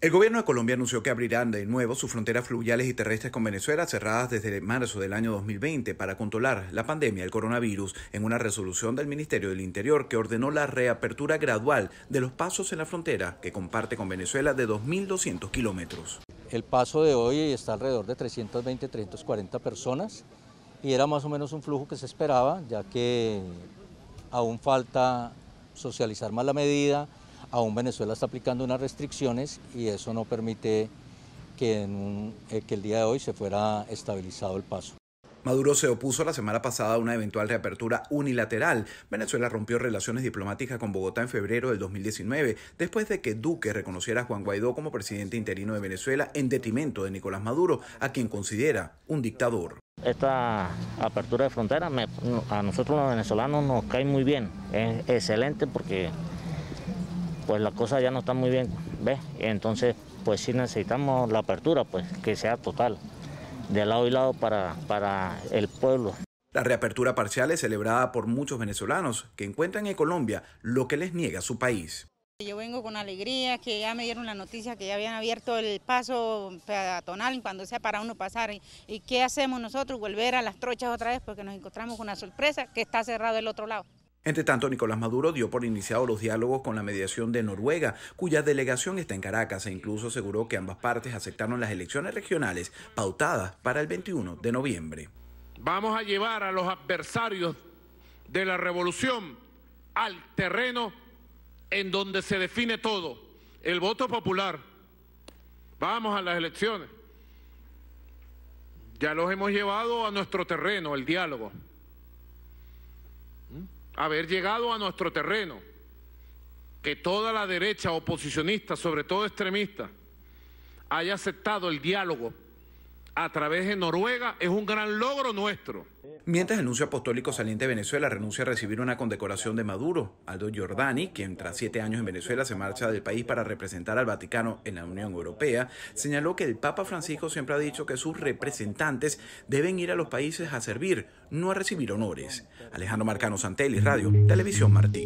El gobierno de Colombia anunció que abrirán de nuevo sus fronteras fluviales y terrestres con Venezuela cerradas desde marzo del año 2020 para controlar la pandemia del coronavirus en una resolución del Ministerio del Interior que ordenó la reapertura gradual de los pasos en la frontera que comparte con Venezuela de 2.200 kilómetros. El paso de hoy está alrededor de 320-340 personas y era más o menos un flujo que se esperaba, ya que aún falta socializar más la medida, aún Venezuela está aplicando unas restricciones y eso no permite eh, que, el día de hoy se fuera estabilizado el paso. Maduro se opuso la semana pasada a una eventual reapertura unilateral. Venezuela rompió relaciones diplomáticas con Bogotá en febrero del 2019, después de que Duque reconociera a Juan Guaidó como presidente interino de Venezuela en detrimento de Nicolás Maduro, a quien considera un dictador. Esta apertura de frontera a nosotros los venezolanos nos cae muy bien, es excelente porque pues la cosa ya no está muy bien, ¿ves? Entonces pues sí necesitamos la apertura, pues que sea total, de lado y lado para, para el pueblo. La reapertura parcial es celebrada por muchos venezolanos que encuentran en Colombia lo que les niega su país. Yo vengo con alegría, que ya me dieron la noticia que ya habían abierto el paso peatonal cuando sea para uno pasar. ¿Y, qué hacemos nosotros? Volver a las trochas otra vez porque nos encontramos con una sorpresa que está cerrado el otro lado. Entre tanto, Nicolás Maduro dio por iniciado los diálogos con la mediación de Noruega, cuya delegación está en Caracas e incluso aseguró que ambas partes aceptaron las elecciones regionales pautadas para el 21 de noviembre. Vamos a llevar a los adversarios de la revolución al terreno en donde se define todo, el voto popular. Vamos a las elecciones. Ya los hemos llevado a nuestro terreno, el diálogo. Haber llegado a nuestro terreno, que toda la derecha oposicionista, sobre todo extremista, haya aceptado el diálogo a través de Noruega es un gran logro nuestro. Mientras el nuncio apostólico saliente de Venezuela renuncia a recibir una condecoración de Maduro, Aldo Giordani, quien tras siete años en Venezuela se marcha del país para representar al Vaticano en la Unión Europea, señaló que el Papa Francisco siempre ha dicho que sus representantes deben ir a los países a servir, no a recibir honores. Alejandro Marcano Santelli, Radio, Televisión Martí.